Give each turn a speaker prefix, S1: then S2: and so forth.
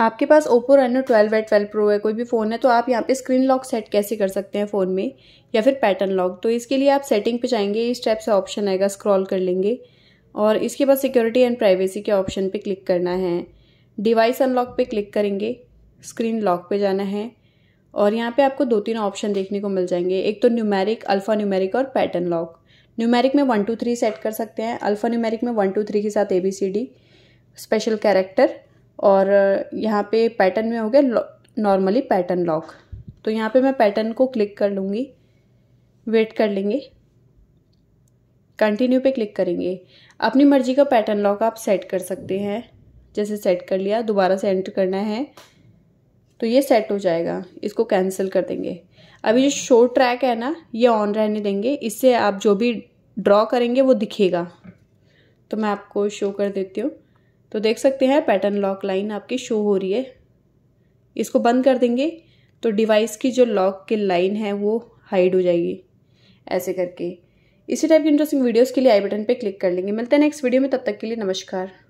S1: आपके पास Oppo Reno twelve है ट्वेल्व प्रो है कोई भी फ़ोन है तो आप यहाँ पे स्क्रीन लॉक सेट कैसे कर सकते हैं फ़ोन में या फिर पैटर्न लॉक तो इसके लिए आप सेटिंग पे जाएंगे इस टाइप से ऑप्शन आएगा स्क्रॉल कर लेंगे और इसके बाद सिक्योरिटी एंड प्राइवेसी के ऑप्शन पे क्लिक करना है डिवाइस अनलॉक पे क्लिक करेंगे स्क्रीन लॉक पे जाना है और यहाँ पे आपको दो तीन ऑप्शन देखने को मिल जाएंगे एक तो न्यूमेरिक अल्फ़ा न्यूमेरिक और पैटर्न लॉक न्यूमेरिक में वन टू थ्री सेट कर सकते हैं अल्फ़ा न्यूमेरिक में वन टू थ्री के साथ A B C D special character और यहाँ पे पैटर्न में हो गया नॉर्मली पैटर्न लॉक तो यहाँ पे मैं पैटर्न को क्लिक कर लूँगी वेट कर लेंगे कंटिन्यू पे क्लिक करेंगे अपनी मर्जी का पैटर्न लॉक आप सेट कर सकते हैं जैसे सेट कर लिया दोबारा से एंटर करना है तो ये सेट हो जाएगा इसको कैंसिल कर देंगे अभी जो शो ट्रैक है ना ये ऑन रहने देंगे इससे आप जो भी ड्रॉ करेंगे वो दिखेगा तो मैं आपको शो कर देती हूँ तो देख सकते हैं पैटर्न लॉक लाइन आपकी शो हो रही है इसको बंद कर देंगे तो डिवाइस की जो लॉक की लाइन है वो हाइड हो जाएगी ऐसे करके इसी टाइप की इंटरेस्टिंग वीडियोस के लिए आई बटन पे क्लिक कर लेंगे मिलते हैं नेक्स्ट वीडियो में तब तक के लिए नमस्कार